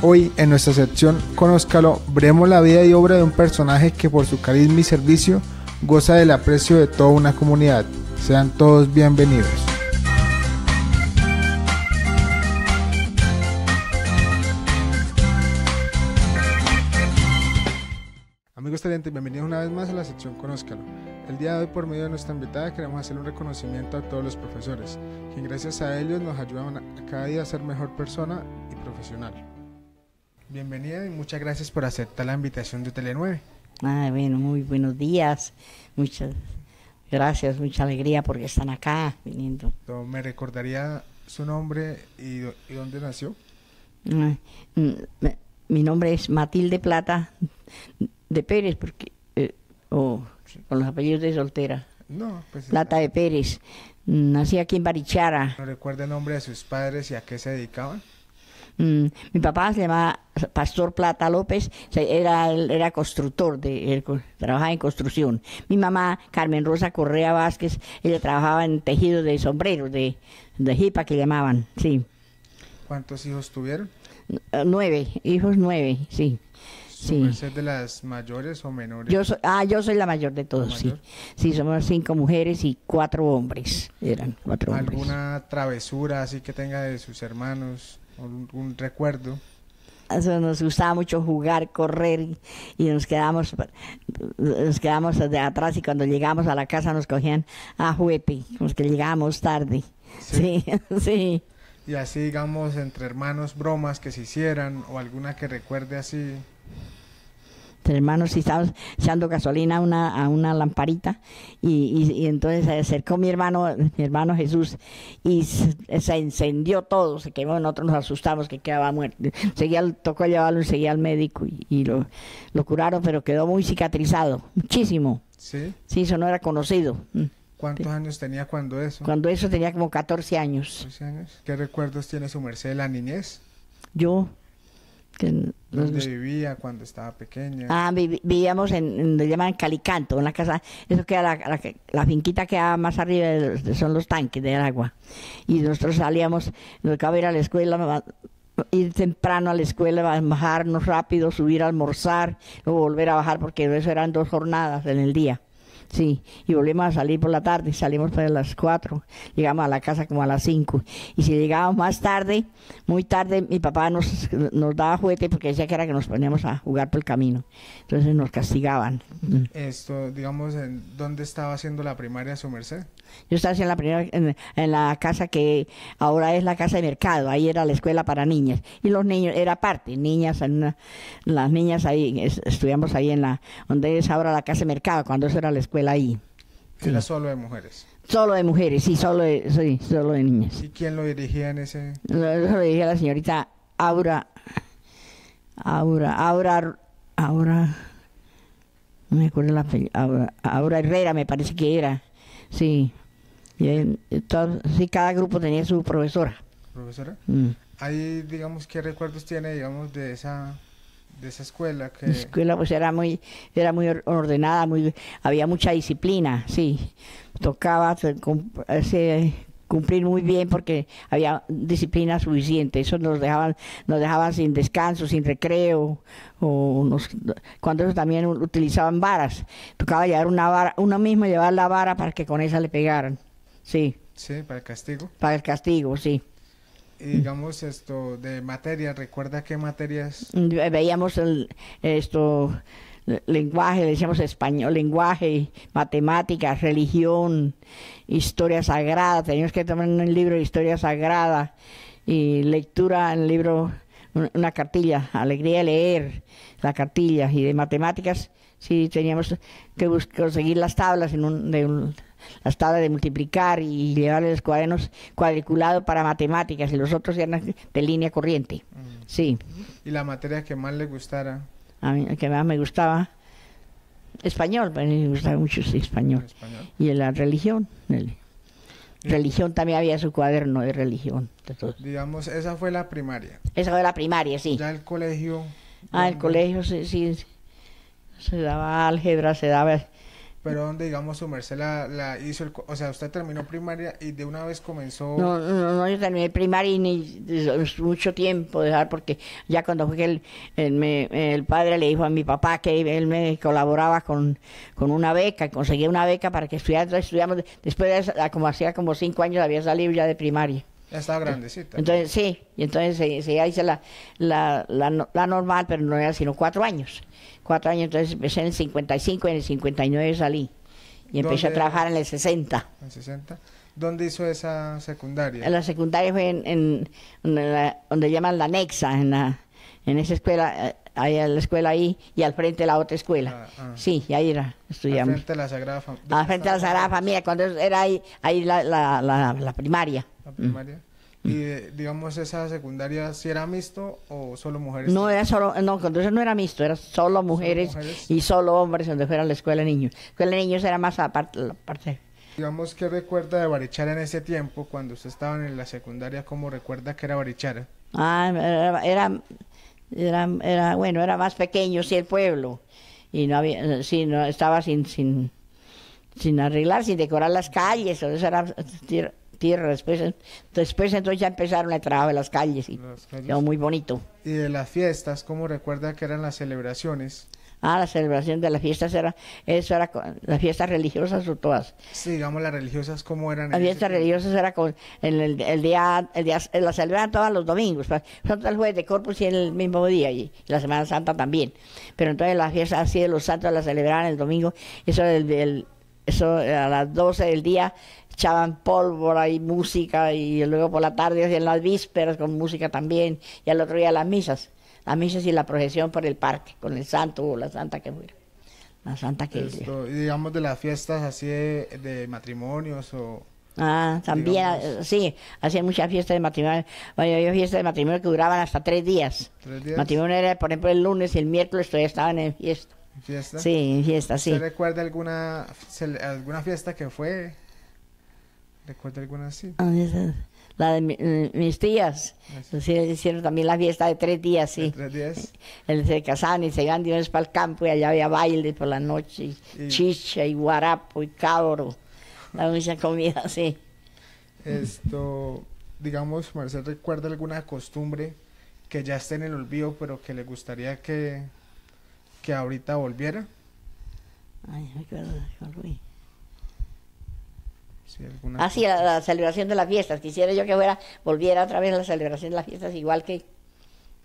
Hoy, en nuestra sección Conózcalo, veremos la vida y obra de un personaje que por su carisma y servicio goza del aprecio de toda una comunidad. Sean todos bienvenidos. Amigos talentes, bienvenidos una vez más a la sección Conózcalo. El día de hoy, por medio de nuestra invitada, queremos hacer un reconocimiento a todos los profesores, quien gracias a ellos nos ayudan a cada día a ser mejor persona y profesional. Bienvenida y muchas gracias por aceptar la invitación de Tele9. Ah, bueno, muy buenos días. Muchas gracias, mucha alegría porque están acá viniendo. ¿Me recordaría su nombre y, dónde nació? Ah, mm, mi nombre es Matilde Plata de Pérez, porque eh, o con los apellidos de soltera. No, pues Plata de Pérez. Nací aquí en Barichara. ¿No recuerda el nombre de sus padres y a qué se dedicaban? Mm, mi papá se llamaba Pastor Plata López, era, era constructor, de, eh, trabajaba en construcción. Mi mamá, Carmen Rosa Correa Vázquez, ella trabajaba en tejido de sombreros, de, de jipa que llamaban, sí. ¿Cuántos hijos tuvieron? Eh, nueve, hijos nueve, sí. Sí. ser de las mayores o menores? Yo ah, yo soy la mayor de todos, sí. Sí, somos cinco mujeres y cuatro hombres. Eran cuatro ¿Alguna hombres. ¿Alguna travesura así que tenga de sus hermanos? ¿Algún recuerdo? Eso nos gustaba mucho jugar, correr y, nos quedamos nos quedamos de atrás y cuando llegamos a la casa nos cogían a huepi, los que llegábamos tarde. Sí, sí. sí. Y así digamos entre hermanos bromas que se hicieran o alguna que recuerde así hermanos y estaba echando gasolina a una, a una lamparita y, entonces se acercó mi hermano, mi hermano Jesús y se, encendió todo, se quemó, nosotros nos asustamos que quedaba muerto. Seguía, tocó llevarlo y seguía al médico y, lo, lo curaron, pero quedó muy cicatrizado, muchísimo. Sí. Sí, eso no era conocido. Mm. ¿Cuántos años tenía cuando eso? Cuando eso tenía como 14 años. años. ¿Qué recuerdos tiene su merced la niñez? Yo, ¿Dónde vivía cuando estaba pequeña? Ah, vivíamos en, en, lo llaman Calicanto, la casa, eso queda la, la, finquita que más arriba, son los tanques del agua. Y nosotros salíamos, nos acababa ir a la escuela, ir temprano a la escuela, bajarnos rápido, subir a almorzar, o volver a bajar, porque eso eran dos jornadas en el día. Sí, y volvimos a salir por la tarde, salimos para las 4, llegamos a la casa como a las 5. Y si llegábamos más tarde, muy tarde, mi papá nos, nos daba juguete porque decía que era que nos poníamos a jugar por el camino. Entonces nos castigaban. Esto, digamos, ¿en ¿dónde estaba haciendo la primaria su merced? Yo estaba en la primera, en, la casa que ahora es la casa de mercado, ahí era la escuela para niñas. Y los niños, era parte, niñas, las niñas ahí, estudiamos ahí en la, donde es ahora la casa de mercado, cuando eso era la escuela ahí. Era solo de mujeres. Solo de mujeres, sí, solo de, sí, solo de niñas. ¿Y quién lo dirigía en ese? Lo, dirigía la señorita Aura, Aura, Aura, Aura, no me acuerdo la Aura, Aura Herrera me parece que era Sí. Y, cada grupo tenía su profesora. ¿Profesora? Mm. hay digamos, ¿qué recuerdos tiene, digamos, de esa de esa escuela que la escuela pues era muy era muy ordenada muy había mucha disciplina sí tocaba se, cumplir muy bien porque había disciplina suficiente. Eso nos dejaban, nos dejaban sin descanso, sin recreo, o nos, cuando ellos también utilizaban varas. Tocaba llevar una vara, uno mismo llevar la vara para que con esa le pegaran. Sí. Sí, para el castigo. Para el castigo, sí. Y digamos esto de materias, ¿recuerda qué materias? Mm, veíamos el, esto, lenguaje, le decíamos español, lenguaje, matemáticas, religión, historia sagrada, teníamos que tomar un libro de historia sagrada y lectura en libro, una cartilla, alegría de leer la cartilla y de matemáticas, sí teníamos que conseguir las tablas en de las tablas de multiplicar y llevar los cuadernos cuadriculados para matemáticas y los otros eran de línea corriente. Mm. Sí. ¿Y la materia que más le gustara? a mí, que más me gustaba, español, me gustaba mucho español. Y en la religión, religión también había su cuaderno de religión. Digamos, esa fue la primaria. Esa fue la primaria, sí. Ya el colegio. Ah, el colegio, sí, sí. Se daba álgebra, se daba pero donde digamos su merced la, hizo, o sea, usted terminó primaria y de una vez comenzó... No, no, yo terminé primaria y ni, mucho tiempo dejar porque ya cuando fue que el, padre le dijo a mi papá que él me colaboraba con, una beca, conseguía una beca para que estudiara, estudiamos, después de, ah, como hacía como cinco años había salido ya de primaria estaba grandecita. Entonces, sí, y entonces se, ya hice la, la, normal, pero no era sino cuatro años. Cuatro años, entonces empecé en el 55, en el 59 salí. Y empecé a trabajar en el 60. ¿En 60? ¿Dónde hizo esa secundaria? En la secundaria fue en, donde llaman la Nexa, en, en esa escuela eh, ahí en la escuela ahí y al frente la otra escuela. Ah, ah. Sí, ahí era, estudiamos. Al frente de la Sagrada Familia. Al frente de la Sagrada Familia, cuando era ahí, ahí la, la, la, primaria. La mm. primaria. Mm. ¿Y eh, digamos esa secundaria si era mixto o solo mujeres? No, era solo, no, cuando eso no era mixto, era solo mujeres, y solo hombres donde fuera la escuela de niños. La escuela de niños era más aparte. Digamos, ¿qué recuerda de Barichara en ese tiempo, cuando usted estaba en la secundaria, cómo recuerda que era Barichara? Ah, era, era era, bueno, era más pequeño, sí, el pueblo. Y no había, eh, sí, no, estaba sin, sin, arreglar, sin decorar las calles, eso era tierra, Después, después entonces ya empezaron el trabajo de las calles y muy bonito. Y de las fiestas, ¿cómo recuerda que eran las celebraciones? Ah, la celebración de las fiestas era, eso era, las fiestas religiosas o todas. Sí, digamos, las religiosas, ¿cómo eran? Las fiestas religiosas era con, el, día, el día, eh, la celebraban todos los domingos, el jueves de Corpus y el mismo día, y la Semana Santa también. Pero entonces las fiestas así de los santos las celebraban el domingo, eso, eso a las 12 del día echaban pólvora y música, y luego por la tarde hacían las vísperas con música también, y al otro día las misas a misas y la procesión por el parque, con el santo o la santa que fuera. La santa que y digamos de las fiestas así de, matrimonios o... Ah, también, eh, sí, hacían muchas fiestas de matrimonio. Bueno, había fiestas de matrimonio que duraban hasta tres días. ¿Tres días? Matrimonio era, por ejemplo, el lunes y el miércoles todavía estaban en fiesta. ¿En fiesta? Sí, en fiesta, sí. ¿Se recuerda alguna, alguna fiesta que fue ¿Recuerda alguna así? Ah, la de eh, mis tías. Así. Ah, hicieron también la fiesta de tres días, sí. ¿Tres días? El, se casaban y se iban de para el campo y allá había baile por la noche, chicha y guarapo y cabro. La mucha comida, sí. Esto, digamos, Marcel, ¿recuerda alguna costumbre que ya está en el olvido, pero que le gustaría que, que ahorita volviera? Ay, recuerdo acuerdo, Así, ah, la, la, celebración de las fiestas. Quisiera yo que fuera, volviera otra vez a la celebración de las fiestas igual que,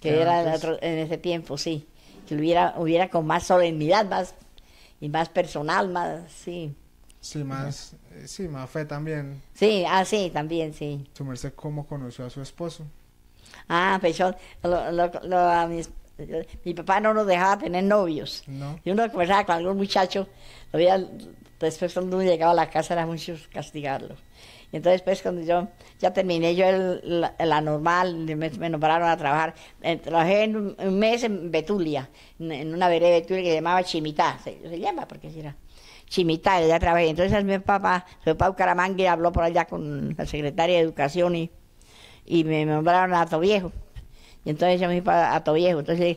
que era pues. en ese tiempo, sí. Que hubiera, hubiera con más solemnidad, más y más personal, más, sí. Sí, más, eh, sí, más fe también. Sí, ah, sí, también, sí. ¿Su merced cómo conoció a su esposo? Ah, pues yo, lo, lo, lo, a mi papá no nos dejaba tener novios. Y uno conversaba con algún muchacho, después cuando uno llegaba a la casa era mucho castigarlo. Y entonces pues cuando yo ya terminé yo el, la, normal, me, nombraron a trabajar, eh, trabajé un, mes en Betulia, en, una vereda de Betulia que se llamaba Chimitá, se, llama porque era. Chimitá, Ya trabajé. Entonces mi papá, su papá Bucaramanga habló por allá con la secretaria de Educación y, y me nombraron a Viejo y entonces llamé a Toviejo. Entonces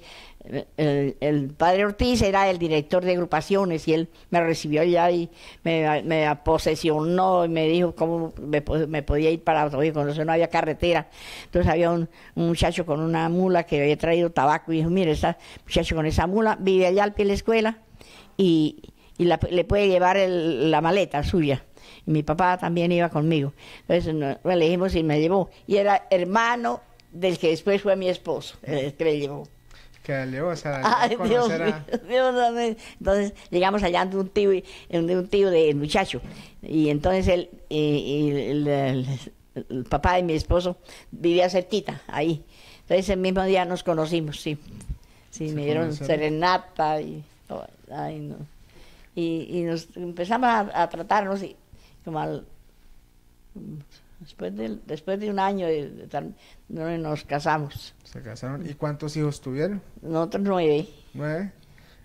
el, padre Ortiz era el director de agrupaciones y él me recibió allá y me, posesionó y me dijo cómo me, podía ir para Toviejo. Entonces no había carretera. Entonces había un, muchacho con una mula que había traído tabaco y dijo, mire, ese muchacho con esa mula vive allá al pie de la escuela y, le puede llevar la maleta suya y mi papá también iba conmigo. Entonces elegimos y me llevó. Y era hermano del que después fue mi esposo, que le llevó. Que le o sea, Entonces llegamos allá de un tío, de un tío del muchacho. Y entonces él, y, el, papá de mi esposo vivía cerquita, ahí. Entonces el mismo día nos conocimos, sí. Sí, me dieron serenata y, oh, ay, no. y, nos empezamos a, a tratarnos y como al Después de, después de un año nos casamos. ¿Se casaron? ¿Y cuántos hijos tuvieron? Nosotros nueve. ¿Nueve?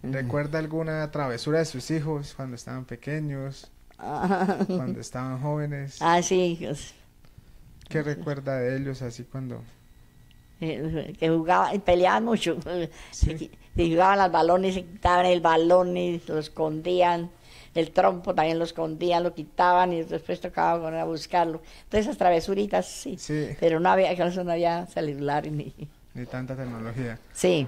¿Recuerda alguna travesura de sus hijos cuando estaban pequeños? Ah. cuando estaban jóvenes. Ah, sí. ¿Qué recuerda de ellos así cuando...? Eh, que jugaban, peleaban mucho. ¿Sí? Se, jugaban los balones, se quitaban el balón y lo escondían el trompo también lo escondían, lo quitaban y después tocaban a buscarlo. Entonces esas travesuritas, sí. Pero no había, no había celular ni... Ni tanta tecnología. Sí.